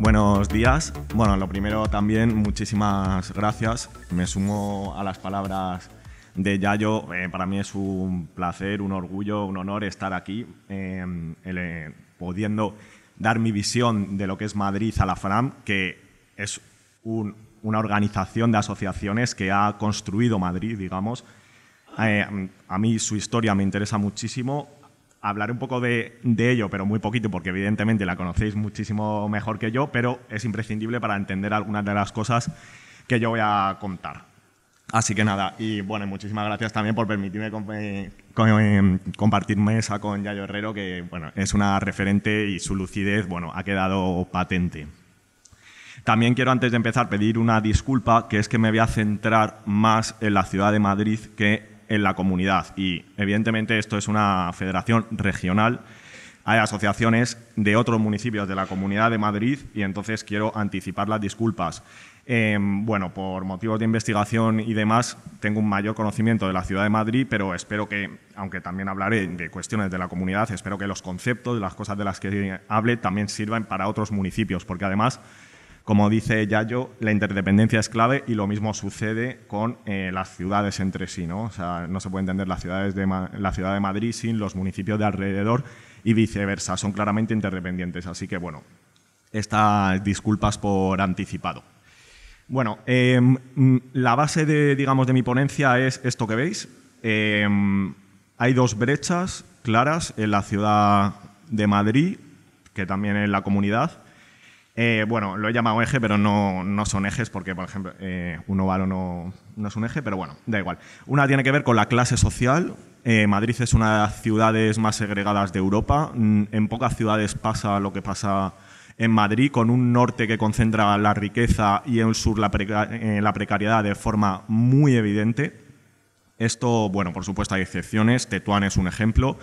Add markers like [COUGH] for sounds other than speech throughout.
Buenos días. Bueno, lo primero también, muchísimas gracias. Me sumo a las palabras de Yayo. Eh, para mí es un placer, un orgullo, un honor estar aquí, em, eh, pudiendo dar mi visión de lo que es Madrid a la FRAM, que es una organización de asociaciones que ha construido Madrid, digamos. Eh, a mí su historia me interesa muchísimo Hablaré un poco de, ello, pero muy poquito, porque evidentemente la conocéis muchísimo mejor que yo, pero es imprescindible para entender algunas de las cosas que yo voy a contar. Así que nada, y bueno, muchísimas gracias también por permitirme eh, eh, compartir mesa con Yayo Herrero, que bueno, es una referente y su lucidez bueno, ha quedado patente. También quiero, antes de empezar, pedir una disculpa, que es que me voy a centrar más en la ciudad de Madrid que en la comunidad. Y evidentemente esto es una federación regional. Hay asociaciones de otros municipios de la Comunidad de Madrid y entonces quiero anticipar las disculpas. Em, bueno, por motivos de investigación y demás, tengo un mayor conocimiento de la ciudad de Madrid, pero espero que, aunque también hablaré de cuestiones de la comunidad, espero que los conceptos, las cosas de las que hable, también sirvan para otros municipios, porque además como dice Yayo, la interdependencia es clave y lo mismo sucede con eh, las ciudades entre sí. ¿no? O sea, no se puede entender las ciudades de la ciudad de Madrid sin los municipios de alrededor y viceversa. Son claramente interdependientes. Así que, bueno, estas disculpas por anticipado. Bueno, em, la base de, digamos, de mi ponencia es esto que veis. Em, hay dos brechas claras en la ciudad de Madrid, que también en la comunidad. Eh, bueno, lo he llamado eje, pero no, son ejes porque, por ejemplo, eh, un óvalo no, es un eje, pero bueno, da igual. Una tiene que ver con la clase social. Eh, Madrid es una de las ciudades más segregadas de Europa. Mm, en pocas ciudades pasa lo que pasa en Madrid, con un norte que concentra la riqueza y en el sur la, la precariedad de forma muy evidente. Esto, bueno, por supuesto hay excepciones. Tetuán es un ejemplo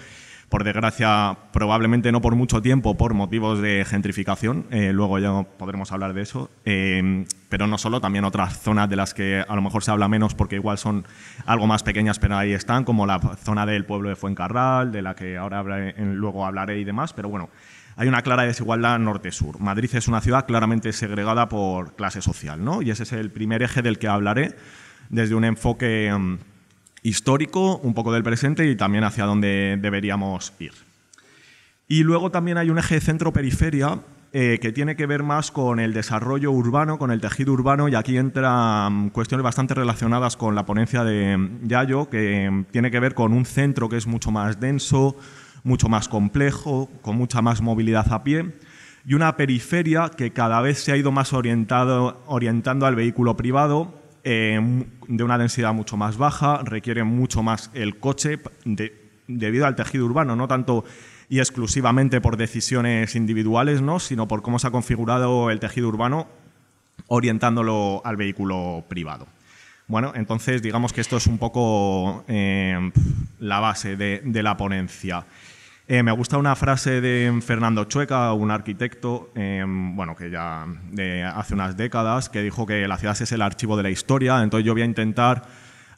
por desgracia, probablemente no por mucho tiempo, por motivos de gentrificación, eh, luego ya podremos hablar de eso, eh, pero no solo, también otras zonas de las que a lo mejor se habla menos porque igual son algo más pequeñas, pero ahí están, como la zona del pueblo de Fuencarral, de la que ahora luego hablaré y demás, pero bueno, hay una clara desigualdad norte-sur. Madrid es una ciudad claramente segregada por clase social, ¿no? Y ese es el primer eje del que hablaré desde un enfoque mm, histórico, un poco del presente y también hacia dónde deberíamos ir. Y luego también hay un eje centro-periferia eh, que tiene que ver más con el desarrollo urbano, con el tejido urbano, y aquí entran cuestiones bastante relacionadas con la ponencia de Yayo, que tiene que ver con un centro que es mucho más denso, mucho más complejo, con mucha más movilidad a pie, y una periferia que cada vez se ha ido más orientado, orientando al vehículo privado eh, de una densidad mucho más baja, requiere mucho más el coche debido al tejido urbano, no tanto y exclusivamente por decisiones individuales, ¿no? sino por cómo se ha configurado el tejido urbano orientándolo al vehículo privado. Bueno, entonces digamos que esto es un poco eh, la base de la ponencia. Eh, me gusta una frase de Fernando Chueca, un arquitecto, eh, bueno, que ya de hace unas décadas, que dijo que la ciudad es el archivo de la historia. Entonces yo voy a intentar,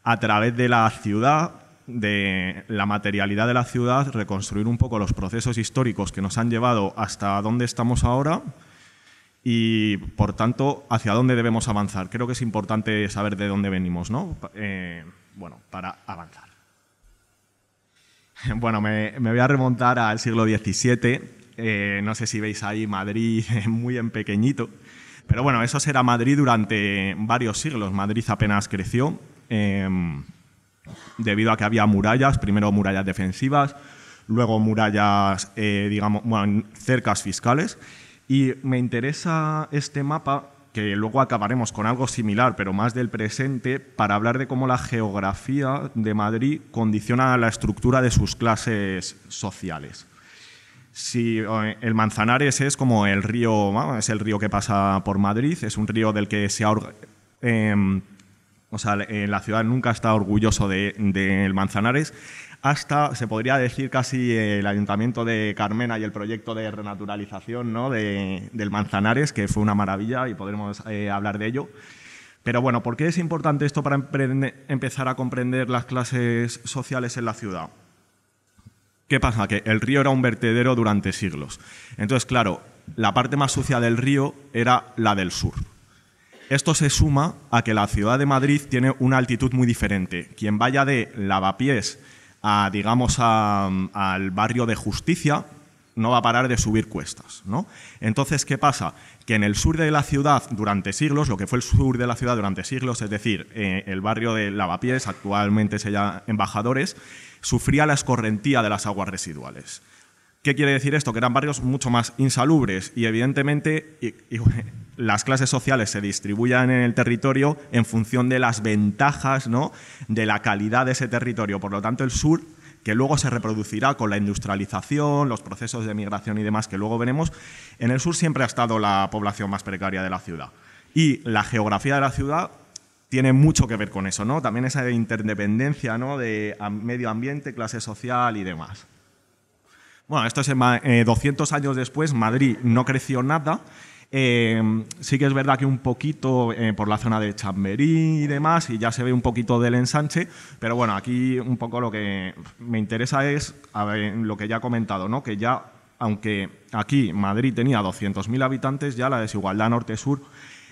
a través de la ciudad, de la materialidad de la ciudad, reconstruir un poco los procesos históricos que nos han llevado hasta dónde estamos ahora y, por tanto, hacia dónde debemos avanzar. Creo que es importante saber de dónde venimos, ¿no? Eh, bueno, para avanzar. [LAUGHS] Bueno, me, voy a remontar al siglo XVII. Eh, no sé si veis ahí Madrid [LAUGHS] muy en pequeñito. Pero bueno, eso será Madrid durante varios siglos. Madrid apenas creció em, debido a que había murallas, primero murallas defensivas, luego murallas, eh, digamos, cercas fiscales. Y me interesa este mapa que luego acabaremos con algo similar, pero más del presente, para hablar de cómo la geografía de Madrid condiciona la estructura de sus clases sociales. Si eh, el Manzanares es como el río, es el río que pasa por Madrid, es un río del que se em, o sea, la ciudad nunca está orgulloso del Manzanares hasta, se podría decir, casi el Ayuntamiento de Carmena y el proyecto de renaturalización ¿no? de, del Manzanares, que fue una maravilla y podremos eh, hablar de ello. Pero bueno, ¿por qué es importante esto para empezar a comprender las clases sociales en la ciudad? ¿Qué pasa? Que el río era un vertedero durante siglos. Entonces, claro, la parte más sucia del río era la del sur. Esto se suma a que la ciudad de Madrid tiene una altitud muy diferente. Quien vaya de Lavapiés a, digamos, al barrio de Justicia, no va a parar de subir cuestas. ¿no? Entonces, ¿qué pasa? Que en el sur de la ciudad durante siglos, lo que fue el sur de la ciudad durante siglos, es decir, eh, el barrio de Lavapiés, actualmente se llama Embajadores, sufría la escorrentía de las aguas residuales. ¿Qué quiere decir esto? Que eran barrios mucho más insalubres y evidentemente las clases sociales se distribuyan en el territorio en función de las ventajas ¿no? de la calidad de ese territorio. Por lo tanto, el sur que luego se reproducirá con la industrialización, los procesos de migración y demás que luego veremos, en el sur siempre ha estado la población más precaria de la ciudad. Y la geografía de la ciudad tiene mucho que ver con eso, ¿no? También esa interdependencia ¿no? de medio ambiente, clase social y demás. Bueno, esto es 200 eh, años después, Madrid no creció nada eh, sí que es verdad que un poquito eh, por la zona de Chamberí y demás, y ya se ve un poquito del ensanche, pero bueno, aquí un poco lo que me interesa es a ver, lo que ya he comentado, ¿no? que ya, aunque aquí Madrid tenía 200.000 habitantes, ya la desigualdad norte-sur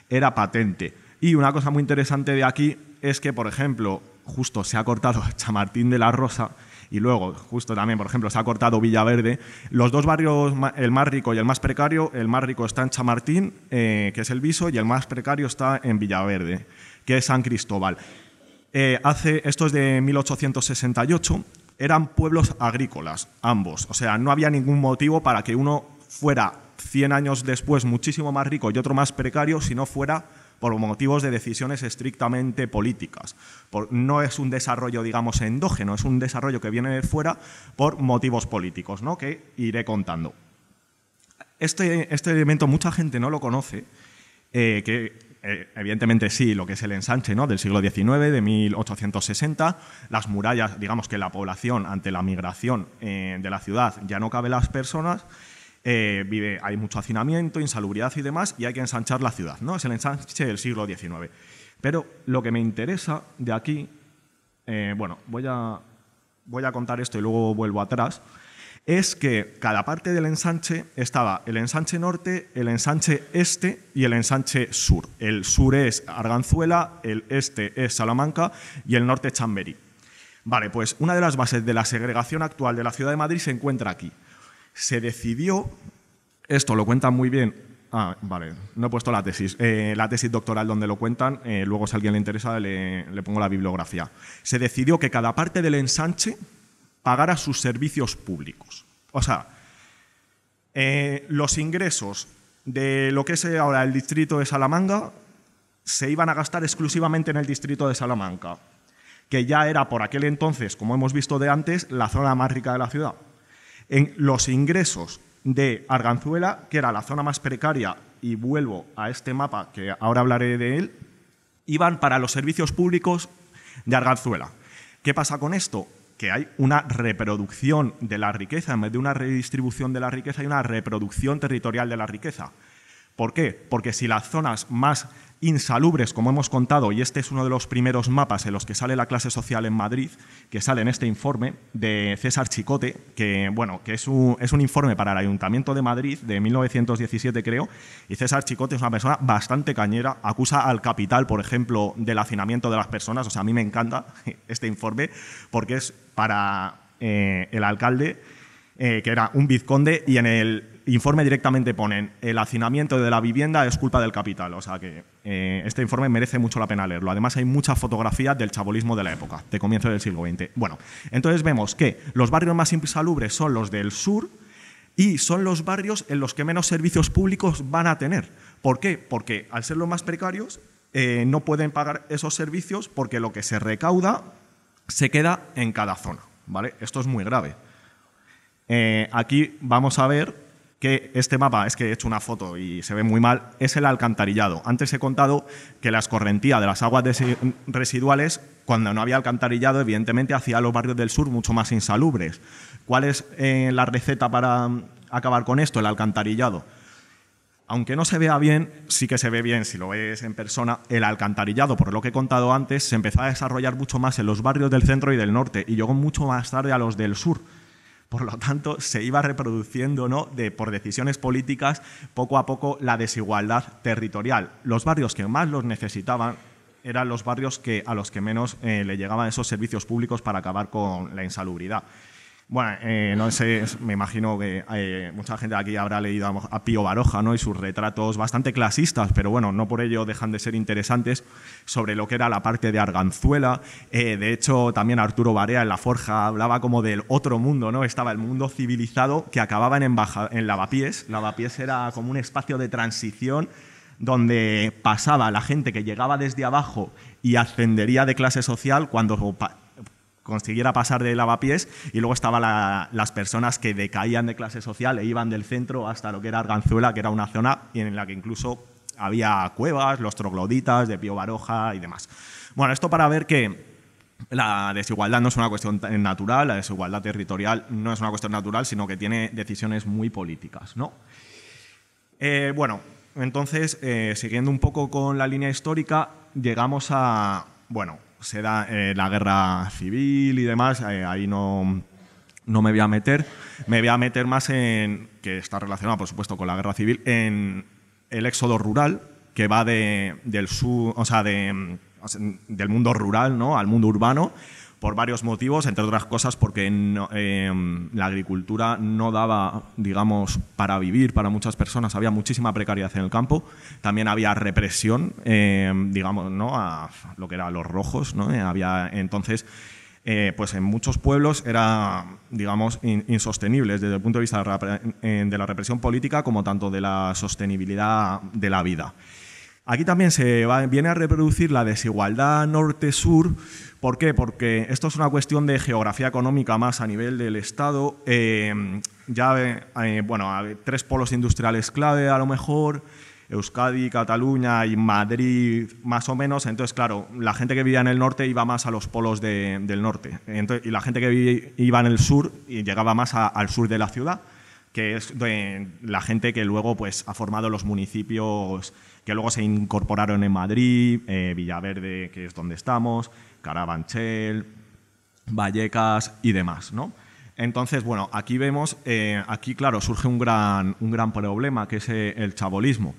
era patente. Y una cosa muy interesante de aquí es que, por ejemplo, justo se ha cortado [LAUGHS] Chamartín de la Rosa, y luego, justo también, por ejemplo, se ha cortado Villaverde. Los dos barrios, el más rico y el más precario, el más rico está en Chamartín, eh, que es el Viso, y el más precario está en Villaverde, que es San Cristóbal. Eh, hace, esto es de 1868, eran pueblos agrícolas, ambos. O sea, no había ningún motivo para que uno fuera 100 años después muchísimo más rico y otro más precario si no fuera por motivos de decisiones estrictamente políticas. no es un desarrollo, digamos, endógeno, es un desarrollo que viene de fuera por motivos políticos, ¿no? que iré contando. Este, este elemento mucha gente no lo conoce, eh, que eh, evidentemente sí, lo que es el ensanche ¿no? del siglo XIX, de 1860, las murallas, digamos que la población ante la migración eh, de la ciudad ya no cabe las personas, eh, vive, hay mucho hacinamiento, insalubridad y demás, y hay que ensanchar la ciudad, ¿no? Es el ensanche del siglo XIX. Pero lo que me interesa de aquí, eh, bueno, voy a, voy a contar esto y luego vuelvo atrás, es que cada parte del ensanche estaba el ensanche norte, el ensanche este y el ensanche sur. El sur es Arganzuela, el este es Salamanca y el norte Chamberí. Vale, pues una de las bases de la segregación actual de la ciudad de Madrid se encuentra aquí se decidió, esto lo cuentan muy bien, ah, vale, no he puesto la tesis, eh, la tesis doctoral donde lo cuentan, eh, luego si a alguien le interesa le, pongo la bibliografía. Se decidió que cada parte del ensanche pagara sus servicios públicos. O sea, eh, los ingresos de lo que es ahora el distrito de Salamanca se iban a gastar exclusivamente en el distrito de Salamanca, que ya era por aquel entonces, como hemos visto de antes, la zona más rica de la ciudad en los ingresos de Arganzuela, que era la zona más precaria, y vuelvo a este mapa que ahora hablaré de él, iban para los servicios públicos de Arganzuela. ¿Qué pasa con esto? Que hay una reproducción de la riqueza, en vez de una redistribución de la riqueza, hay una reproducción territorial de la riqueza. ¿Por qué? Porque si las zonas más insalubres, como hemos contado, y este es uno de los primeros mapas en los que sale la clase social en Madrid, que sale en este informe de César Chicote, que, bueno, que es un, informe para el Ayuntamiento de Madrid de 1917, creo, y César Chicote es una persona bastante cañera, acusa al capital, por ejemplo, del hacinamiento de las personas, o sea, a mí me encanta [LAUGHS] este informe, porque es para eh, el alcalde eh, que era un vizconde, y en el informe directamente ponen el hacinamiento de la vivienda es culpa del capital. O sea que eh, este informe merece mucho la pena leerlo. Además hay muchas fotografías del chabolismo de la época, de comienzo del siglo XX. Bueno, entonces vemos que los barrios más insalubres son los del sur y son los barrios en los que menos servicios públicos van a tener. ¿Por qué? Porque al ser los más precarios eh, no pueden pagar esos servicios porque lo que se recauda se queda en cada zona. ¿vale? Esto es muy grave. Eh, aquí vamos a ver que este mapa, es que he hecho una foto y se ve muy mal, es el alcantarillado. Antes he contado que la escorrentía de las aguas residuales, cuando no había alcantarillado, evidentemente hacía los barrios del sur mucho más insalubres. ¿Cuál es eh, la receta para mm, acabar con esto, el alcantarillado? aunque no se vea bien, sí que se ve bien si lo ves en persona, el alcantarillado, por lo que he contado antes, se empezó a desarrollar mucho más en los barrios del centro y del norte, y llegó mucho más tarde a los del sur. Por lo tanto, se iba reproduciendo ¿no? de, por decisiones políticas poco a poco la desigualdad territorial. Los barrios que más los necesitaban eran los barrios que, a los que menos eh, le llegaban esos servicios públicos para acabar con la insalubridad. Bueno, eh, no sé, me imagino que eh, mucha gente aquí habrá leído a Pío Baroja ¿no? y sus retratos bastante clasistas, pero bueno, no por ello dejan de ser interesantes sobre lo que era la parte de Arganzuela. Eh, de hecho, también Arturo Barea en La Forja hablaba como del otro mundo, ¿no? Estaba el mundo civilizado que acababa en, en Lavapiés. Lavapiés era como un espacio de transición donde pasaba la gente que llegaba desde abajo y ascendería de clase social cuando consiguiera pasar de lavapiés y luego estaban las personas que decaían de clase social e iban del centro hasta lo que era Arganzuela, que era una zona en la que incluso había cuevas, los trogloditas de Pío Baroja y demás. Bueno, esto para ver que la desigualdad no es una cuestión natural, la desigualdad territorial no es una cuestión natural, sino que tiene decisiones muy políticas. ¿no? Eh, bueno, entonces, eh, siguiendo un poco con la línea histórica, llegamos a, bueno, se da eh, la guerra civil y demás, eh, ahí no, no me voy a meter. Me voy a meter más en, que está relacionado por supuesto con la guerra civil, en el éxodo rural, que va de, del sur, o sea, de, del mundo rural ¿no? al mundo urbano, por varios motivos, entre otras cosas porque eh, la agricultura no daba, digamos, para vivir para muchas personas, había muchísima precariedad en el campo, también había represión, eh, digamos, ¿no? a lo que eran los rojos, ¿no? Eh, había entonces... pues en muchos pueblos era, digamos, insostenible desde el punto de vista de la represión política como tanto de la sostenibilidad de la vida. Aquí también se viene a reproducir la desigualdad norte-sur. ¿Por qué? Porque esto es una cuestión de geografía económica más a nivel del Estado. Em, ya, eh, bueno, tres polos industriales clave a lo mejor. Euskadi, Cataluña y Madrid, más o menos. Entonces, claro, la gente que vivía en el norte iba más a los polos del norte. y la gente que iba en el sur llegaba más al sur de la ciudad que es de la gente que luego pues, ha formado los municipios que luego se incorporaron en Madrid, eh, Villaverde, que es donde estamos, Carabanchel, Vallecas y demás, ¿no? Entonces, bueno, aquí vemos, eh, aquí claro, surge un gran, un gran problema, que es eh, el chabolismo.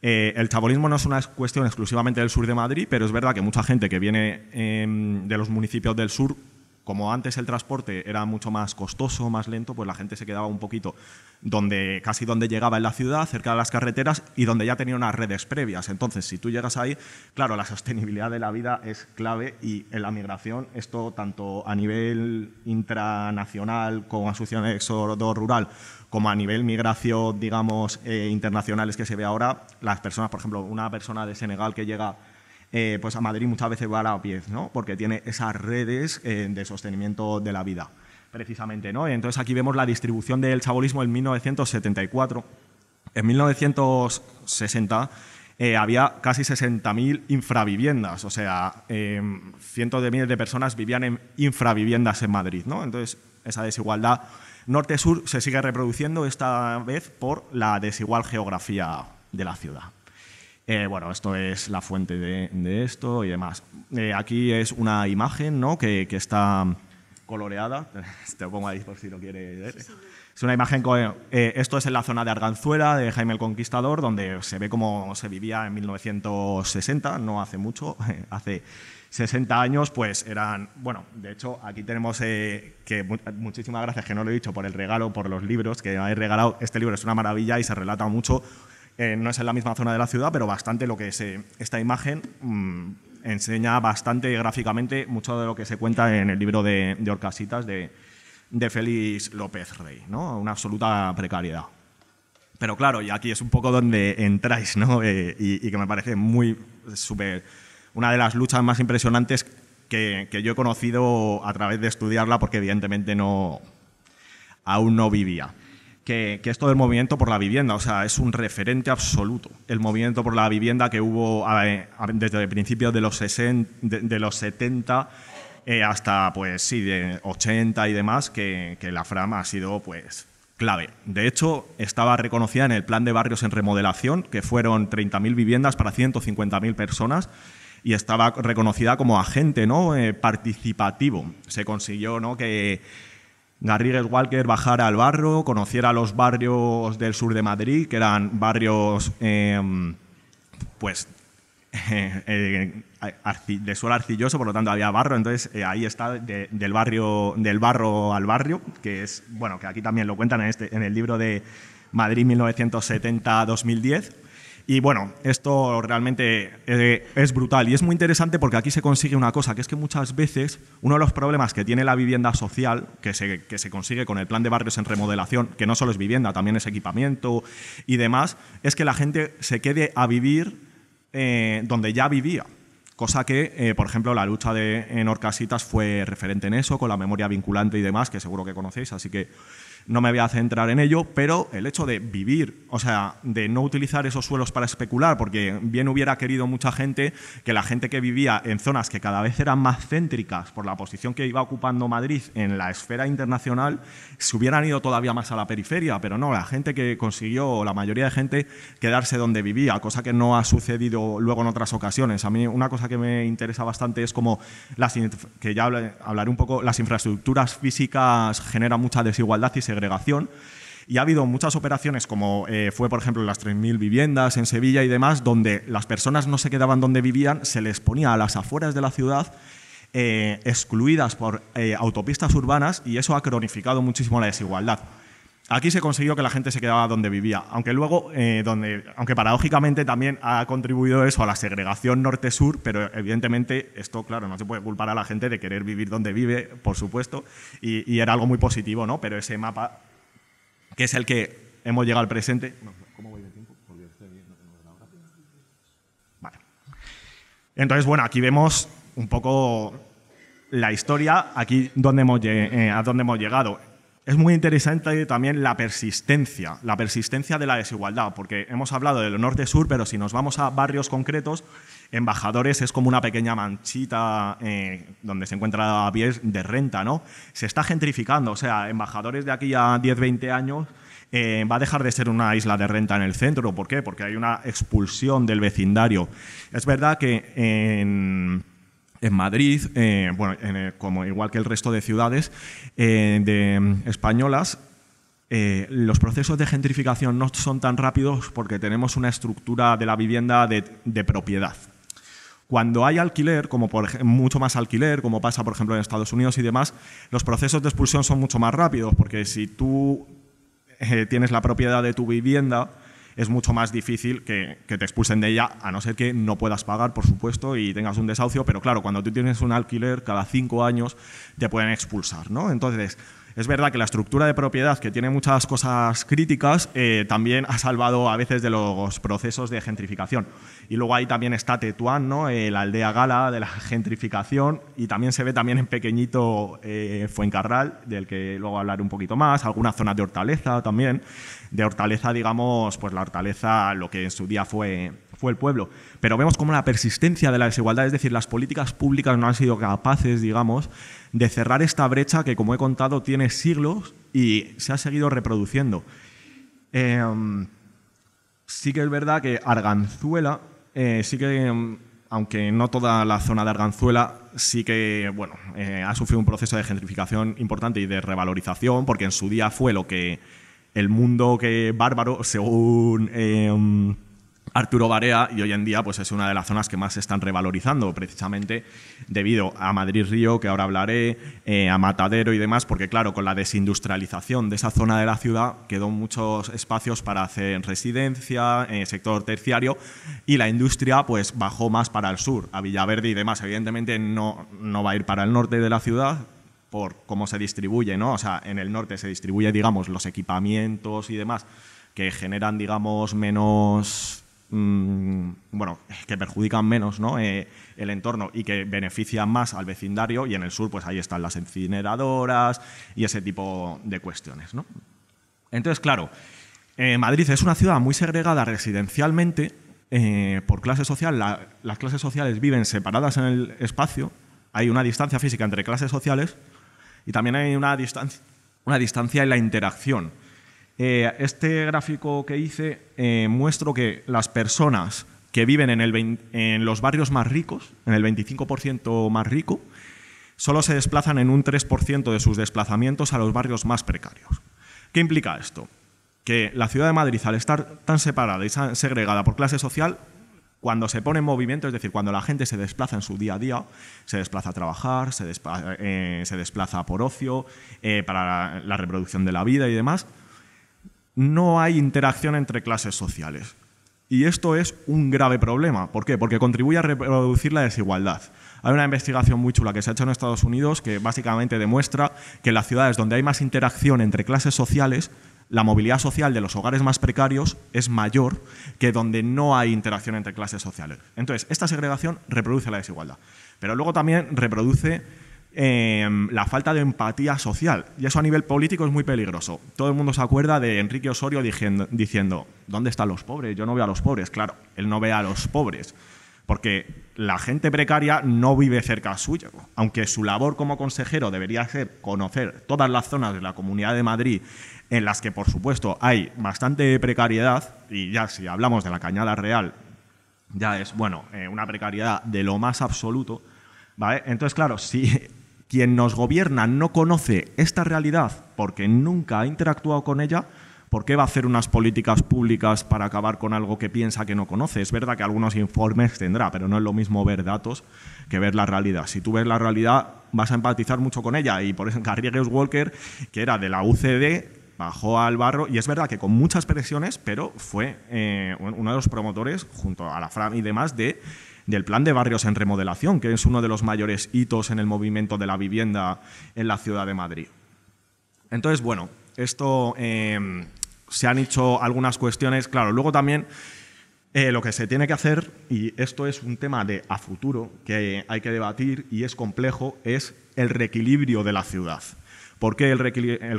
el chabolismo no es una cuestión exclusivamente del sur de Madrid, pero es verdad que mucha gente que viene em, de los municipios del sur como antes el transporte era mucho más costoso, más lento, pues la gente se quedaba un poquito donde casi donde llegaba en la ciudad, cerca de las carreteras y donde ya tenía unas redes previas. Entonces, si tú llegas ahí, claro, la sostenibilidad de la vida es clave y en la migración esto tanto a nivel intranacional con asociación de éxodo rural como a nivel migración, digamos, eh, internacionales que se ve ahora, las personas, por ejemplo, una persona de Senegal que llega eh, pues a Madrid muchas veces va a la pieza, ¿no? porque tiene esas redes eh, de sostenimiento de la vida, precisamente. ¿no? Entonces aquí vemos la distribución del chabolismo en 1974. En 1960 eh, había casi 60.000 infraviviendas, o sea, cientos de miles de personas vivían en infraviviendas en Madrid. ¿no? Entonces esa desigualdad norte-sur se sigue reproduciendo esta vez por la desigual geografía de la ciudad. Eh, bueno, esto es la fuente de, esto y demás. Eh, aquí es una imagen ¿no? que, está coloreada. [LAUGHS] Te pongo ahí por si lo ver. Es una imagen, eh, esto es en la zona de Arganzuela, de Jaime el Conquistador, donde se ve cómo se vivía en 1960, no hace mucho, [LAUGHS] hace 60 años, pues eran, bueno, de hecho aquí tenemos que, muchísimas gracias que no lo he dicho por el regalo, por los libros que me habéis regalado, este libro es una maravilla y se relata mucho eh, no es en la misma zona de la ciudad, pero bastante lo que es esta imagen mm, enseña bastante gráficamente mucho de lo que se cuenta en el libro de, Orcasitas de, de, Félix López Rey, ¿no? Una absoluta precariedad. Pero claro, y aquí es un poco donde entráis, ¿no? Eh, y, que me parece muy Una de las luchas más impresionantes que, que yo he conocido a través de estudiarla, porque evidentemente no. aún no vivía que, que, es todo movimiento por la vivienda. O sea, es un referente absoluto. El movimiento por la vivienda que hubo desde principios de los, 60, de, los 70 eh, hasta, pues sí, de 80 y demás, que, la FRAM ha sido, pues, clave. De hecho, estaba reconocida en el plan de barrios en remodelación, que fueron 30.000 viviendas para 150.000 personas, y estaba reconocida como agente ¿no? Eh, participativo. Se consiguió ¿no? que Garrigues Walker bajara al barro, conociera los barrios del sur de Madrid, que eran barrios em, pues [LAUGHS] eh, de suelo arcilloso, por lo tanto había barro, entonces eh, ahí está del barrio del barro al barrio, que es bueno que aquí también lo cuentan en este en el libro de Madrid 1970-2010 y bueno, esto realmente eh, es brutal y es muy interesante porque aquí se consigue una cosa, que es que muchas veces uno de los problemas que tiene la vivienda social, que se, consigue con el plan de barrios en remodelación, que no solo es vivienda, también es equipamiento y demás, es que la gente se quede a vivir eh, donde ya vivía. Cosa que, eh, por ejemplo, la lucha de, en Orcasitas fue referente en eso, con la memoria vinculante y demás, que seguro que conocéis. Así que no me voy a centrar en ello, pero el hecho de vivir, o sea, de no utilizar esos suelos para especular, porque bien hubiera querido mucha gente que la gente que vivía en zonas que cada vez eran más céntricas por la posición que iba ocupando Madrid en la esfera internacional, se hubieran ido todavía más a la periferia, pero no, la gente que consiguió, la mayoría de gente, quedarse donde vivía, cosa que no ha sucedido luego en otras ocasiones. A mí una cosa que me interesa bastante es como las que ya hablaré un poco, las infraestructuras físicas generan mucha desigualdad y se segregación. Y ha habido muchas operaciones, como eh, fue, por ejemplo, las 3.000 viviendas en Sevilla y demás, donde las personas no se quedaban donde vivían, se les ponía a las afueras de la ciudad, eh, excluidas por eh, autopistas urbanas, y eso ha cronificado muchísimo la desigualdad. Aquí se consiguió que la gente se quedaba donde vivía, aunque luego, eh, donde, aunque paradójicamente también ha contribuido eso a la segregación norte-sur, pero evidentemente esto, claro, no se puede culpar a la gente de querer vivir donde vive, por supuesto, y, era algo muy positivo, ¿no? Pero ese mapa, que es el que hemos llegado al presente... ¿Cómo voy de tiempo? Porque estoy no tengo Vale. Entonces, bueno, aquí vemos un poco la historia, aquí donde hemos, eh, a dónde hemos llegado es muy interesante también la persistencia, la persistencia de la desigualdad, porque hemos hablado del norte-sur, pero si nos vamos a barrios concretos, Embajadores es como una pequeña manchita eh, donde se encuentra a de renta, ¿no? Se está gentrificando, o sea, Embajadores de aquí a 10, 20 años eh, va a dejar de ser una isla de renta en el centro. ¿Por qué? Porque hay una expulsión del vecindario. Es verdad que en en Madrid, eh, eh, como igual que el resto de ciudades eh, de, mm, españolas, los procesos de gentrificación no son tan rápidos porque tenemos una estructura de la vivienda de, de propiedad. Cuando hay alquiler, como por, mucho más alquiler, como pasa por ejemplo en Estados Unidos y demás, los procesos de expulsión son mucho más rápidos porque si tú tienes la propiedad de tu vivienda, es mucho más difícil que, te expulsen de ella, a no ser que no puedas pagar, por supuesto, y tengas un desahucio, pero claro, cuando tú tienes un alquiler, cada cinco años te pueden expulsar, ¿no? Entonces, es verdad que la estructura de propiedad, que tiene muchas cosas críticas, eh, también ha salvado a veces de los procesos de gentrificación. Y luego ahí también está Tetuán, ¿no? Eh, la aldea gala de la gentrificación, y también se ve también en pequeñito eh, Fuencarral, del que luego hablaré un poquito más, algunas zonas de hortaleza también. De hortaleza, digamos, pues la hortaleza, lo que en su día fue, fue el pueblo. Pero vemos como la persistencia de la desigualdad, es decir, las políticas públicas no han sido capaces, digamos, de cerrar esta brecha que, como he contado, tiene siglos y se ha seguido reproduciendo. Em, sí que es verdad que Arganzuela, eh, sí que, em, aunque no toda la zona de Arganzuela, sí que bueno, eh, ha sufrido un proceso de gentrificación importante y de revalorización, porque en su día fue lo que el mundo que bárbaro, según em, Arturo Barea y hoy en día pues es una de las zonas que más se están revalorizando precisamente debido a Madrid Río, que ahora hablaré, eh, a Matadero y demás, porque claro, con la desindustrialización de esa zona de la ciudad quedó muchos espacios para hacer residencia, eh, sector terciario y la industria pues bajó más para el sur, a Villaverde y demás. Evidentemente no, no va a ir para el norte de la ciudad, por cómo se distribuye, ¿no? O sea, en el norte se distribuye, digamos, los equipamientos y demás que generan, digamos, menos Mm, bueno, que perjudican menos eh, el entorno y que benefician más al vecindario y en el sur pues ahí están las incineradoras y ese tipo de cuestiones. ¿no? Entonces, claro, eh, Madrid es una ciudad muy segregada residencialmente eh, por clase social. las clases sociales viven separadas en el espacio. Hay una distancia física entre clases sociales y también hay una una distancia en la interacción. Eh, este gráfico que hice eh, muestro que las personas que viven en, los barrios más ricos, en el 25% más rico, solo se desplazan en un 3% de sus desplazamientos a los barrios más precarios. ¿Qué implica esto? Que la ciudad de Madrid, al estar tan separada y segregada por clase social, cuando se pone en movimiento, es decir, cuando la gente se desplaza en su día a día, se desplaza a trabajar, se eh, desplaza, por ocio, eh, para la reproducción de la vida y demás, no hay interacción entre clases sociales. Y esto es un grave problema. ¿Por qué? Porque contribuye a reproducir la desigualdad. Hay una investigación muy chula que se ha hecho en Estados Unidos que básicamente demuestra que en las ciudades donde hay más interacción entre clases sociales, la movilidad social de los hogares más precarios es mayor que donde no hay interacción entre clases sociales. Entonces, esta segregación reproduce la desigualdad, pero luego también reproduce Em, la falta de empatía social. Y eso a nivel político es muy peligroso. Todo el mundo se acuerda de Enrique Osorio diciendo, ¿dónde están los pobres? Yo no veo a los pobres. Claro, él no ve a los pobres, porque la gente precaria no vive cerca suyo. Aunque su labor como consejero debería ser conocer todas las zonas de la Comunidad de Madrid en las que, por supuesto, hay bastante precariedad, y ya si hablamos de la Cañada Real, ya es, bueno, eh, una precariedad de lo más absoluto, ¿vale? Entonces, claro, si quien nos gobierna no conoce esta realidad porque nunca ha interactuado con ella, ¿por qué va a hacer unas políticas públicas para acabar con algo que piensa que no conoce? Es verdad que algunos informes tendrá, pero no es lo mismo ver datos que ver la realidad. Si tú ves la realidad, vas a empatizar mucho con ella. Y por eso Carriegues Walker, que era de la UCD, bajó al barro y es verdad que con muchas presiones, pero fue eh, uno de los promotores, junto a la FRAM y demás, de del plan de barrios en remodelación, que es uno de los mayores hitos en el movimiento de la vivienda en la ciudad de Madrid. Entonces, bueno, esto em, se han hecho algunas cuestiones, claro, luego también... Eh, lo que se tiene que hacer, y esto es un tema de a futuro que hay que debatir y es complejo, es el reequilibrio de la ciudad porque el,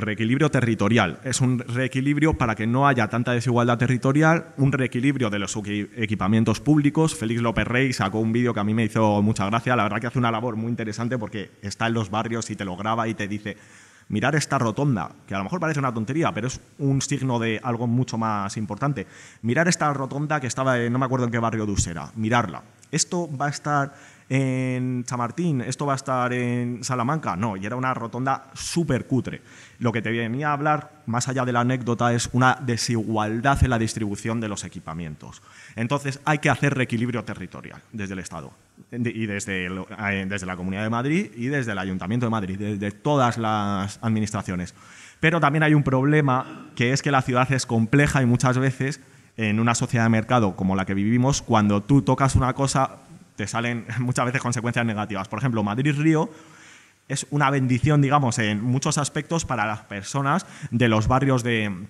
reequilibrio territorial es un reequilibrio para que no haya tanta desigualdad territorial, un reequilibrio de los equipamientos públicos. Félix López Rey sacó un vídeo que a mí me hizo mucha gracia, la verdad que hace una labor muy interesante porque está en los barrios y te lo graba y te dice, mirar esta rotonda, que a lo mejor parece una tontería, pero es un signo de algo mucho más importante. Mirar esta rotonda que estaba, en, no me acuerdo en qué barrio de Usera, mirarla. Esto va a estar en Chamartín, esto va a estar en Salamanca. No, y era una rotonda súper cutre. Lo que te venía a hablar, más allá de la anécdota, es una desigualdad en la distribución de los equipamientos. Entonces, hay que hacer reequilibrio territorial desde el Estado y desde, eh, desde la Comunidad de Madrid y desde el Ayuntamiento de Madrid, desde todas las administraciones. Pero también hay un problema que es que la ciudad es compleja y muchas veces en una sociedad de mercado como la que vivimos, cuando tú tocas una cosa, te salen [LAUGHS] muchas veces consecuencias negativas. Por ejemplo, Madrid-Río es una bendición, digamos, en muchos aspectos para las personas de los barrios de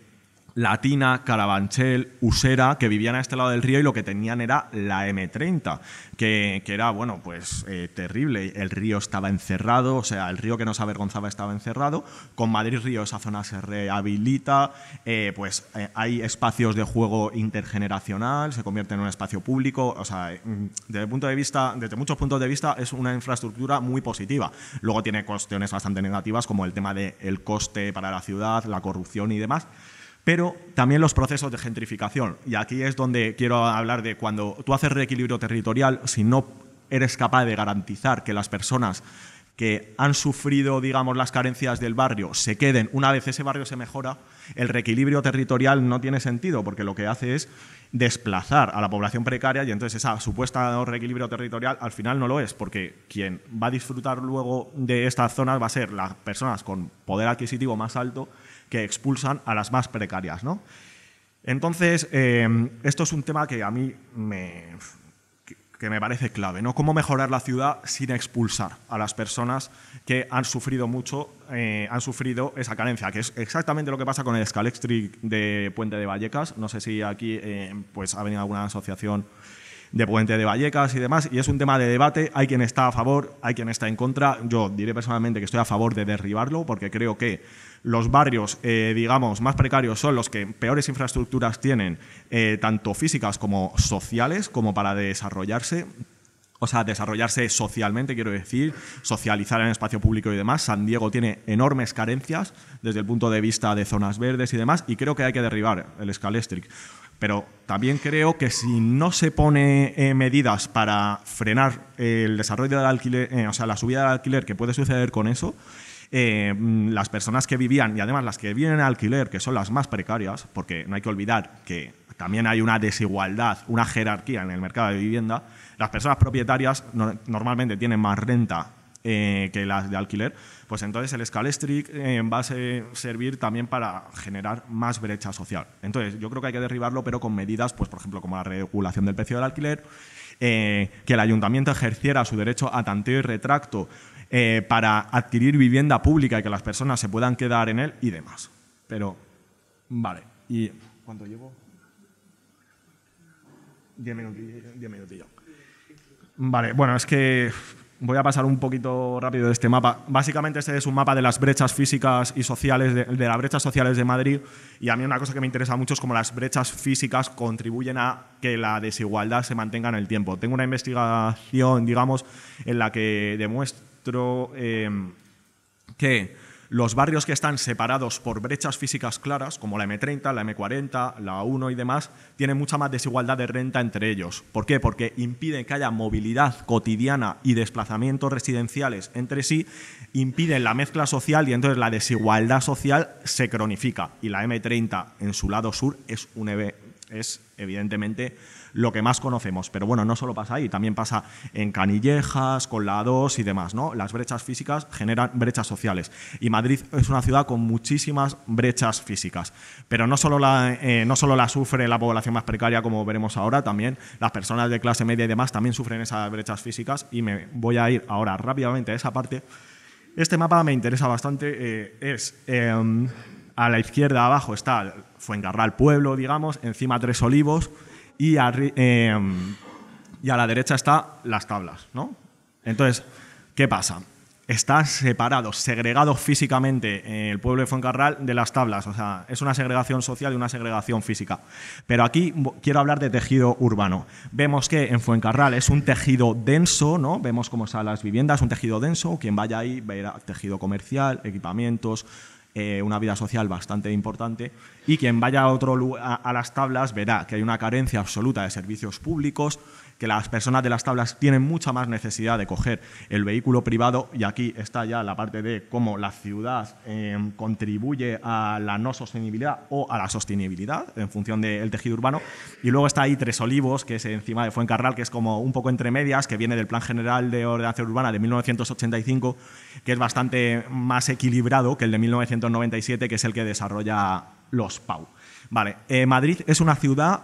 Latina, Carabanchel, Usera, que vivían a este lado del río y lo que tenían era la M30, que, era, bueno, pues eh, terrible. El río estaba encerrado, o sea, el río que nos avergonzaba estaba encerrado. Con Madrid Río esa zona se rehabilita, eh, pues eh, hay espacios de juego intergeneracional, se convierte en un espacio público, o sea, mm, desde, el punto de vista, desde muchos puntos de vista es una infraestructura muy positiva. Luego tiene cuestiones bastante negativas como el tema del coste para la ciudad, la corrupción y demás pero también los procesos de gentrificación. Y aquí es donde quiero hablar de cuando tú haces reequilibrio territorial, si no eres capaz de garantizar que las personas que han sufrido, digamos, las carencias del barrio se queden, una vez ese barrio se mejora, el reequilibrio territorial no tiene sentido, porque lo que hace es desplazar a la población precaria y entonces esa supuesta reequilibrio territorial al final no lo es, porque quien va a disfrutar luego de estas zonas va a ser las personas con poder adquisitivo más alto que expulsan a las más precarias. Entonces, eh, esto es un tema que a mí me, que me parece clave, ¿no? Cómo mejorar la ciudad sin expulsar a las personas que han sufrido mucho, eh, han sufrido esa carencia, que es exactamente lo que pasa con el Scalextric de Puente de Vallecas. No sé si aquí eh, pues ha venido alguna asociación de Puente de Vallecas y demás, y es un tema de debate, hay quien está a favor, hay quien está en contra, yo diré personalmente que estoy a favor de derribarlo, porque creo que los barrios, eh, digamos, más precarios son los que peores infraestructuras tienen, eh, tanto físicas como sociales, como para desarrollarse o sea, desarrollarse socialmente, quiero decir, socializar en espacio público y demás. San Diego tiene enormes carencias desde el punto de vista de zonas verdes y demás, y creo que hay que derribar el Scalestric. Pero también creo que si no se pone eh, medidas para frenar el desarrollo del alquiler, eh, o la subida del alquiler que puede suceder con eso, eh, mm, las personas que vivían y además las que vienen al alquiler, que son las más precarias, porque no hay que olvidar que también hay una desigualdad, una jerarquía en el mercado de vivienda, las personas propietarias normalmente tienen más renta eh, que las de alquiler, pues entonces el scale strict eh, va a servir también para generar más brecha social. Entonces yo creo que hay que derribarlo, pero con medidas, pues por ejemplo, como la regulación del precio del alquiler, eh, que el ayuntamiento ejerciera su derecho a tanteo y retracto para adquirir vivienda pública y que las personas se puedan quedar en él y demás. Pero, vale, ¿y cuánto llevo? Diez minutillos. Diez minutillos. Vale, bueno, es que Voy a pasar un poquito rápido de este mapa. Básicamente este es un mapa de las brechas físicas y sociales, de, las brechas sociales de Madrid, y a mí una cosa que me interesa mucho es cómo las brechas físicas contribuyen a que la desigualdad se mantenga en el tiempo. Tengo una investigación, digamos, en la que demuestro eh, que los barrios que están separados por brechas físicas claras, como la M30, la M40, la A1 y demás, tienen mucha más desigualdad de renta entre ellos. ¿Por qué? Porque impiden que haya movilidad cotidiana y desplazamientos residenciales entre sí, impiden la mezcla social y entonces la desigualdad social se cronifica. Y la M30 en su lado sur es, un, es evidentemente lo que más conocemos. Pero bueno, no solo pasa ahí, también pasa en Canillejas, con la y demás. ¿no? Las brechas físicas generan brechas sociales. Y Madrid es una ciudad con muchísimas brechas físicas. Pero no solo la, eh, no solo la sufre la población más precaria, como veremos ahora, también las personas de clase media y demás también sufren esas brechas físicas. Y me voy a ir ahora rápidamente a esa parte. Este mapa me interesa bastante. Eh, es em, a la izquierda abajo está Fuengarral Pueblo, digamos, encima Tres Olivos y a, eh, y a la derecha están las tablas, ¿no? Entonces, ¿qué pasa? Está separado, segregado físicamente eh, el pueblo de Fuencarral de las tablas. O sea, es una segregación social y una segregación física. Pero aquí quiero hablar de tejido urbano. Vemos que en Fuencarral es un tejido denso, ¿no? Vemos cómo están las viviendas, un tejido denso. Quien vaya ahí verá tejido comercial, equipamientos, eh, una vida social bastante importante y quien vaya a, otro, a, a las tablas verá que hay una carencia absoluta de servicios públicos, que las personas de las tablas tienen mucha más necesidad de coger el vehículo privado y aquí está ya la parte de cómo la ciudad em, contribuye a la no sostenibilidad o a la sostenibilidad en función del tejido urbano. Y luego está ahí Tres Olivos, que es encima de Fuencarral, que es como un poco entre medias, que viene del Plan General de Ordenación Urbana de 1985, que es bastante más equilibrado que el de 1997, que es el que desarrolla los PAU. Vale, eh, Madrid es una ciudad,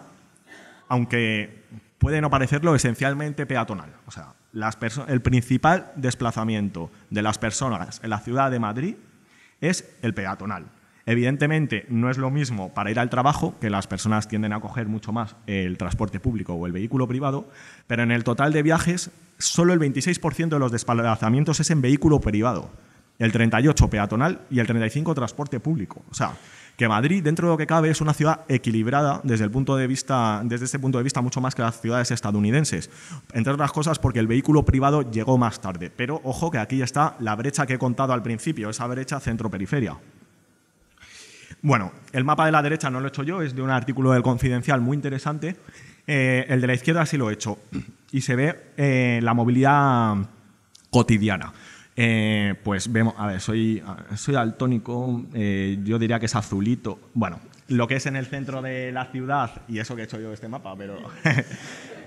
aunque puede no parecerlo esencialmente peatonal. O sea, el principal desplazamiento de las personas en la ciudad de Madrid es el peatonal. Evidentemente, no es lo mismo para ir al trabajo, que las personas tienden a coger mucho más el transporte público o el vehículo privado, pero en el total de viajes, solo el 26% de los desplazamientos es en vehículo privado, el 38% peatonal y el 35% transporte público. O sea, que Madrid, dentro de lo que cabe, es una ciudad equilibrada desde, el punto de vista, desde este punto de vista mucho más que las ciudades estadounidenses. Entre otras cosas porque el vehículo privado llegó más tarde. Pero ojo que aquí está la brecha que he contado al principio, esa brecha centro-periferia. Bueno, el mapa de la derecha no lo he hecho yo, es de un artículo del Confidencial muy interesante. Eh, el de la izquierda sí lo he hecho. Y se ve eh, la movilidad cotidiana. Eh, pues vemos, a ver, soy, soy altónico eh, yo diría que es azulito. Bueno, lo que es en el centro de la ciudad, y eso que he hecho yo este mapa, pero.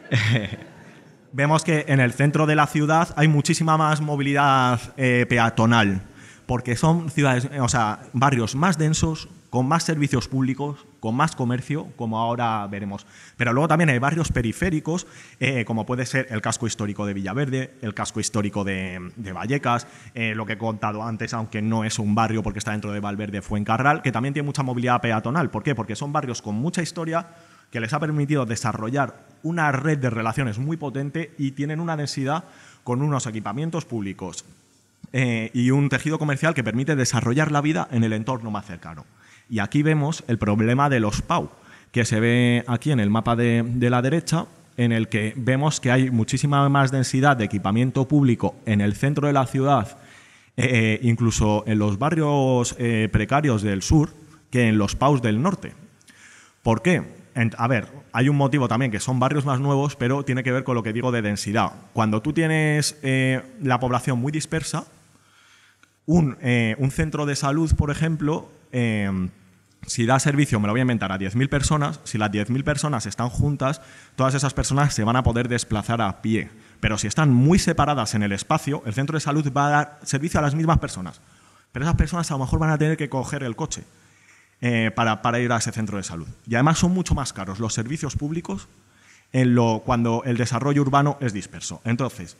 [LAUGHS] vemos que en el centro de la ciudad hay muchísima más movilidad eh, peatonal, porque son ciudades, o sea, barrios más densos, con más servicios públicos, con más comercio, como ahora veremos. Pero luego también hay barrios periféricos, eh, como puede ser el casco histórico de Villaverde, el casco histórico de, Vallecas, eh, lo que he contado antes, aunque no es un barrio porque está dentro de Valverde, Fuencarral, que también tiene mucha movilidad peatonal. ¿Por qué? Porque son barrios con mucha historia que les ha permitido desarrollar una red de relaciones muy potente y tienen una densidad con unos equipamientos públicos eh, y un tejido comercial que permite desarrollar la vida en el entorno más cercano. Y aquí vemos el problema de los PAU, que se ve aquí en el mapa de, la derecha, en el que vemos que hay muchísima más densidad de equipamiento público en el centro de la ciudad, eh, incluso en los barrios eh, precarios del sur, que en los PAUs del norte. ¿Por qué? a ver, hay un motivo también, que son barrios más nuevos, pero tiene que ver con lo que digo de densidad. Cuando tú tienes eh, la población muy dispersa, un, un centro de salud, por ejemplo, Em, si da servicio, me lo voy a inventar, a 10.000 personas, si las 10.000 personas están juntas, todas esas personas se van a poder desplazar a pie. Pero si están muy separadas en el espacio, el centro de salud va a dar servicio a las mismas personas. Pero esas personas a lo mejor van a tener que coger el coche eh, para, ir a ese centro de salud. Y además son mucho más caros los servicios públicos cuando el desarrollo urbano es disperso. Entonces,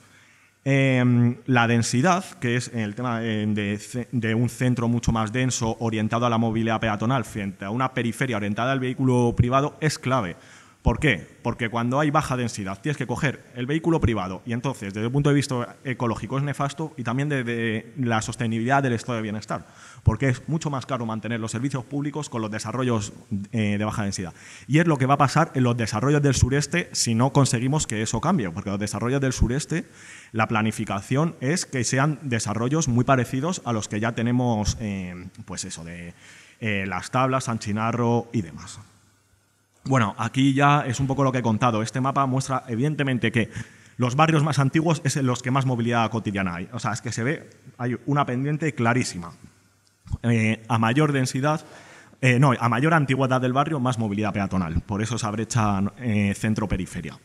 Em, la densidad, que es el tema em, de, un centro mucho más denso orientado a la movilidad peatonal frente a una periferia orientada al vehículo privado, es clave, ¿Por qué? Porque cuando hay baja densidad tienes que coger el vehículo privado y entonces desde el punto de vista ecológico es nefasto y también desde la sostenibilidad del estado de bienestar, porque es mucho más caro mantener los servicios públicos con los desarrollos eh, de baja densidad. Y es lo que va a pasar en los desarrollos del sureste si no conseguimos que eso cambie, porque los desarrollos del sureste, la planificación es que sean desarrollos muy parecidos a los que ya tenemos, eh, pues eso, de eh, las tablas, San y demás. Bueno, aquí ya es un poco lo que he contado. Este mapa muestra evidentemente que los barrios más antiguos es los que más movilidad cotidiana hay. O sea, es que se ve, hay una pendiente clarísima. Eh, a mayor densidad, eh, no, a mayor antigüedad del barrio, más movilidad peatonal. Por eso esa brecha eh, centro-periferia.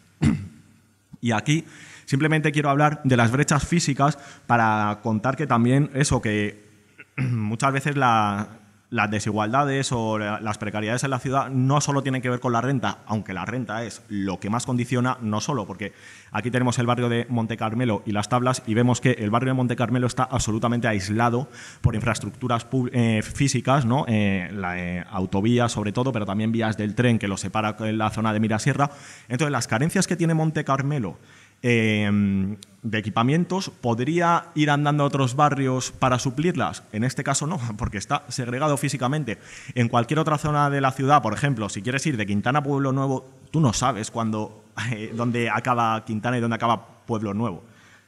[CLEARS THROAT] y aquí simplemente quiero hablar de las brechas físicas para contar que también eso, que [CLEARS THROAT] muchas veces la, las desigualdades o las precariedades en la ciudad no solo tienen que ver con la renta, aunque la renta es lo que más condiciona, no solo, porque aquí tenemos el barrio de Monte Carmelo y las tablas y vemos que el barrio de Monte Carmelo está absolutamente aislado por infraestructuras eh, físicas, ¿no? Eh, la, autovía eh, autovías sobre todo, pero también vías del tren que lo separa con la zona de Mirasierra. Entonces, las carencias que tiene Monte Carmelo Em, de equipamientos, ¿podría ir andando a otros barrios para suplirlas? En este caso no, [LAUGHS] porque está segregado físicamente. En cualquier otra zona de la ciudad, por ejemplo, si quieres ir de Quintana a Pueblo Nuevo, tú no sabes [LAUGHS] eh, dónde acaba Quintana y dónde acaba Pueblo Nuevo.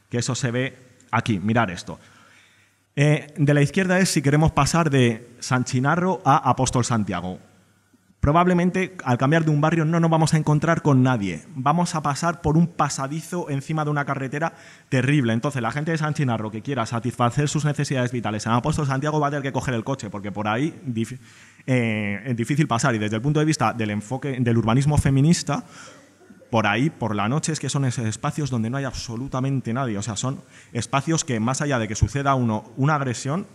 Que eso se ve aquí, mirar esto. Eh, de la izquierda es si queremos pasar de San Chinarro a Apóstol Santiago. Probablemente al cambiar de un barrio no nos vamos a encontrar con nadie. Vamos a pasar por un pasadizo encima de una carretera terrible. Entonces, la gente de San Chinarro que quiera satisfacer sus necesidades vitales en Apóstol Santiago va a tener que coger el coche, porque por ahí eh, es difícil pasar. Y desde el punto de vista del enfoque del urbanismo feminista, por ahí, por la noche, es que son esos espacios donde no hay absolutamente nadie. O sea, son espacios que, más allá de que suceda uno una agresión,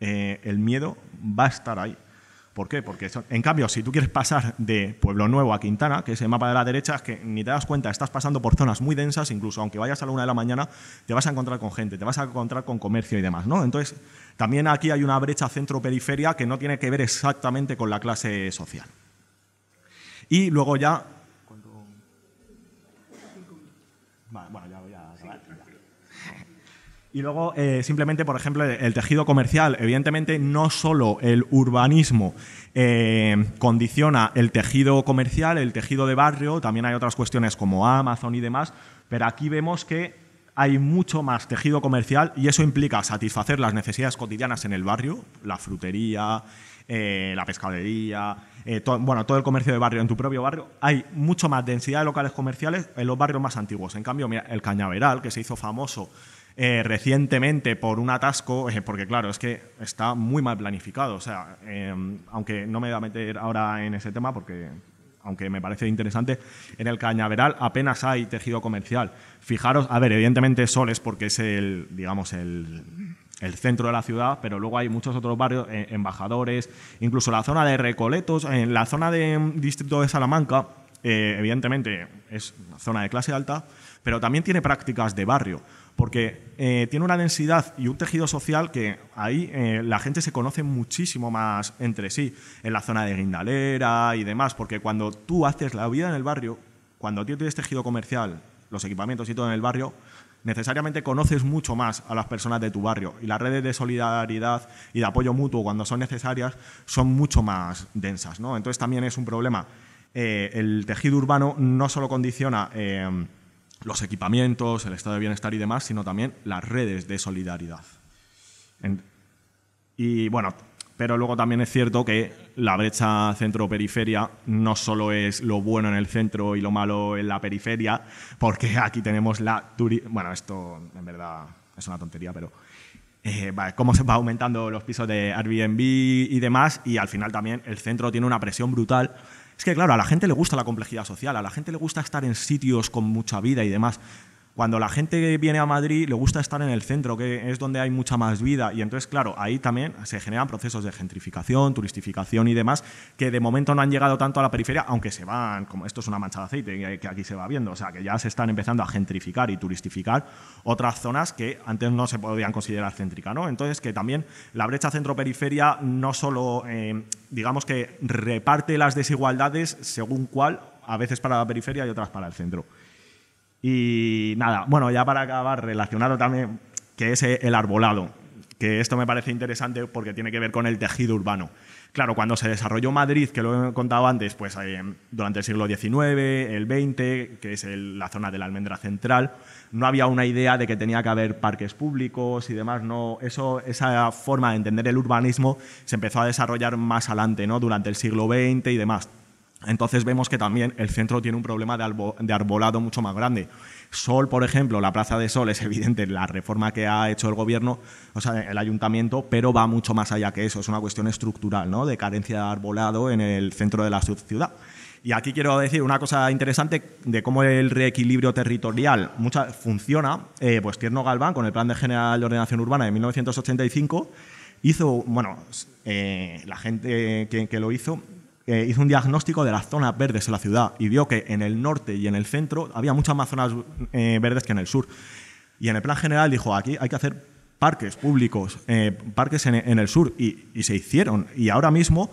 eh, el miedo va a estar ahí. ¿Por qué? Porque, en cambio, si tú quieres pasar de Pueblo Nuevo a Quintana, que es el mapa de la derecha, es que ni te das cuenta, estás pasando por zonas muy densas, incluso aunque vayas a la una de la mañana, te vas a encontrar con gente, te vas a encontrar con comercio y demás, ¿no? Entonces, también aquí hay una brecha centro-periferia que no tiene que ver exactamente con la clase social. Y luego ya... bueno, ya y luego, eh, simplemente, por ejemplo, el tejido comercial. Evidentemente, no solo el urbanismo eh, condiciona el tejido comercial, el tejido de barrio, también hay otras cuestiones como Amazon y demás, pero aquí vemos que hay mucho más tejido comercial y eso implica satisfacer las necesidades cotidianas en el barrio, la frutería, eh, la pescadería, bueno, todo el comercio de barrio en tu propio barrio, hay mucho más densidad de locales comerciales en los barrios más antiguos. En cambio, mira, el Cañaveral, que se hizo famoso eh, recientemente por un atasco, eh, porque claro, es que está muy mal planificado. O sea, em, aunque no me voy a meter ahora en ese tema porque aunque me parece interesante, en el cañaveral apenas hay tejido comercial. Fijaros, a ver, evidentemente Soles porque es el, digamos, el, el centro de la ciudad, pero luego hay muchos otros barrios, eh, embajadores, incluso la zona de Recoletos, en la zona del mm, distrito de Salamanca, eh, evidentemente es una zona de clase alta, pero también tiene prácticas de barrio, porque eh, tiene una densidad y un tejido social que ahí eh, la gente se conoce muchísimo más entre sí, en la zona de Guindalera y demás, porque cuando tú haces la vida en el barrio, cuando tienes tejido comercial, los equipamientos y todo en el barrio, necesariamente conoces mucho más a las personas de tu barrio y las redes de solidaridad y de apoyo mutuo cuando son necesarias son mucho más densas. ¿no? Entonces también es un problema eh, el tejido urbano no solo condiciona eh, los equipamientos, el estado de bienestar y demás, sino también las redes de solidaridad. y bueno, pero luego también es cierto que la brecha centro-periferia no solo es lo bueno en el centro y lo malo en la periferia, porque aquí tenemos la... Bueno, esto en verdad es una tontería, pero... Eh, cómo se va aumentando los pisos de Airbnb y demás, y al final también el centro tiene una presión brutal es que, claro, a la gente le gusta la complejidad social, a la gente le gusta estar en sitios con mucha vida y demás cuando la gente viene a Madrid le gusta estar en el centro, que es donde hay mucha más vida. Y entonces, claro, ahí también se generan procesos de gentrificación, turistificación y demás, que de momento no han llegado tanto a la periferia, aunque se van, como esto es una mancha de aceite que aquí se va viendo, o sea, que ya se están empezando a gentrificar y turistificar otras zonas que antes no se podían considerar céntricas. ¿no? Entonces, que también la brecha centro-periferia no solo, eh, digamos que reparte las desigualdades según cuál, a veces para la periferia y otras para el centro. Y nada, bueno, ya para acabar, relacionado también que es el arbolado, que esto me parece interesante porque tiene que ver con el tejido urbano. Claro, cuando se desarrolló Madrid, que lo he contado antes, pues eh, durante el siglo XIX, el XX, que es la zona de la almendra central, no había una idea de que tenía que haber parques públicos y demás. No, eso, esa forma de entender el urbanismo se empezó a desarrollar más adelante, ¿no? durante el siglo XX y demás. Entonces vemos que también el centro tiene un problema de, arbolado mucho más grande. Sol, por ejemplo, la plaza de Sol [LAUGHS] es evidente la reforma que ha hecho el gobierno, o sea, el ayuntamiento, pero va mucho más allá que eso. Es una cuestión estructural, ¿no? De carencia de arbolado en el centro de la ciudad. Y aquí quiero decir una cosa interesante de cómo el reequilibrio territorial funciona. Eh, pues Tierno Galván, con el Plan de General de Ordenación Urbana de 1985, hizo, bueno, eh, la gente que lo hizo eh, hizo un diagnóstico de las zonas verdes en la ciudad y vio que en el norte y en el centro había muchas más zonas eh, verdes que en el sur. Y en el plan general dijo, aquí hay que hacer parques públicos, eh, parques en, el sur, y, se hicieron. Y ahora mismo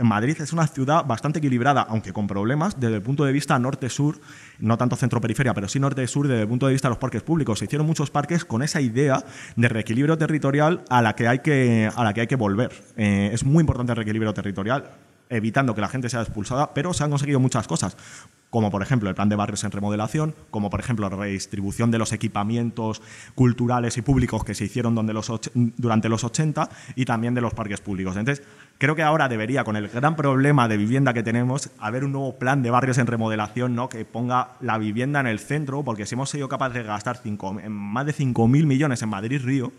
Madrid es una ciudad bastante equilibrada, aunque con problemas desde el punto de vista norte-sur, no tanto centro-periferia, pero sí norte-sur desde el punto de vista de los parques públicos. Se hicieron muchos parques con esa idea de reequilibrio territorial a la que hay que, a la que, hay que volver. es muy importante el reequilibrio territorial evitando que la gente sea expulsada, pero se han conseguido muchas cosas como por ejemplo el plan de barrios en remodelación, como por ejemplo la redistribución de los equipamientos culturales y públicos que se hicieron durante los 80 y también de los parques públicos. Entonces, creo que ahora debería, con el gran problema de vivienda que tenemos, haber un nuevo plan de barrios en remodelación ¿no? que ponga la vivienda en el centro, porque si hemos sido capaces de gastar más de 5.000 millones en Madrid-Río,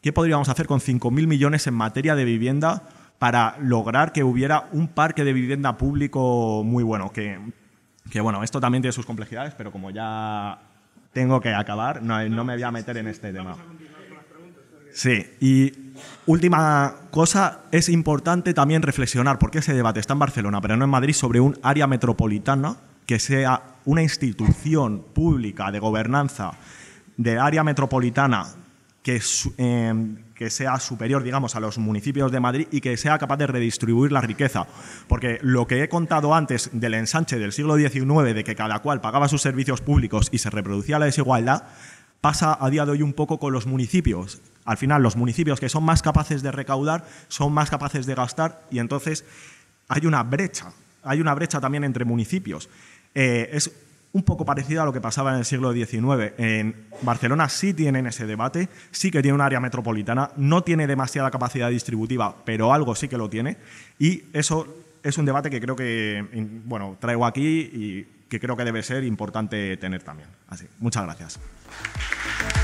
¿qué podríamos hacer con 5.000 millones en materia de vivienda? para lograr que hubiera un parque de vivienda público muy bueno, que, bueno, esto también tiene sus complejidades, pero como ya tengo que acabar, no, no me voy a meter en este tema. Sí, y última cosa, es importante también reflexionar, porque ese debate está en Barcelona, pero no en Madrid, sobre un área metropolitana que sea una institución pública de gobernanza de área metropolitana Em, que, sea superior, digamos, a los municipios de Madrid y que sea capaz de redistribuir la riqueza. Porque lo que he contado antes del ensanche del siglo XIX, de que cada cual pagaba sus servicios públicos y se reproducía la desigualdad, pasa a día de hoy un poco con los municipios. Al final, los municipios que son más capaces de recaudar, son más capaces de gastar y entonces hay una brecha. Hay una brecha también entre municipios. Eh, es un poco parecido a lo que pasaba en el siglo XIX. En Barcelona sí tienen ese debate, sí que tiene un área metropolitana, no tiene demasiada capacidad distributiva, pero algo sí que lo tiene. Y eso es un debate que creo que, bueno, traigo aquí y que creo que debe ser importante tener también. Así, muchas gracias.